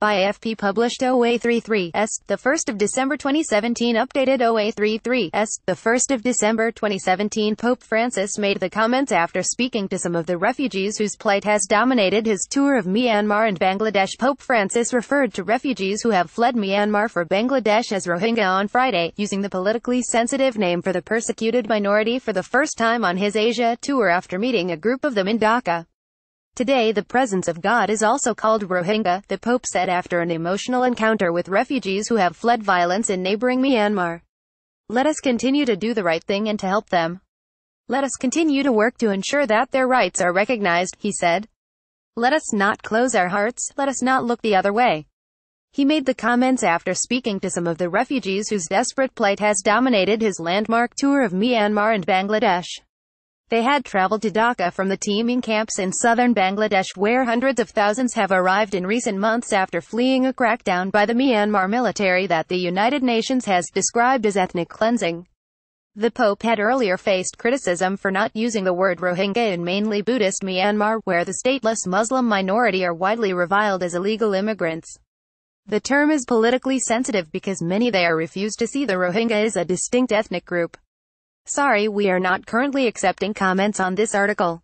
by AFP published OA33S, the 1st of December 2017 updated OA33S, the 1st of December 2017 Pope Francis made the comments after speaking to some of the refugees whose plight has dominated his tour of Myanmar and Bangladesh. Pope Francis referred to refugees who have fled Myanmar for Bangladesh as Rohingya on Friday, using the politically sensitive name for the persecuted minority for the first time on his Asia tour after meeting a group of them in Dhaka. Today the presence of God is also called Rohingya, the Pope said after an emotional encounter with refugees who have fled violence in neighboring Myanmar. Let us continue to do the right thing and to help them. Let us continue to work to ensure that their rights are recognized, he said. Let us not close our hearts, let us not look the other way. He made the comments after speaking to some of the refugees whose desperate plight has dominated his landmark tour of Myanmar and Bangladesh. They had traveled to Dhaka from the teaming camps in southern Bangladesh where hundreds of thousands have arrived in recent months after fleeing a crackdown by the Myanmar military that the United Nations has described as ethnic cleansing. The Pope had earlier faced criticism for not using the word Rohingya in mainly Buddhist Myanmar, where the stateless Muslim minority are widely reviled as illegal immigrants. The term is politically sensitive because many there refuse to see the Rohingya as a distinct ethnic group. Sorry we are not currently accepting comments on this article.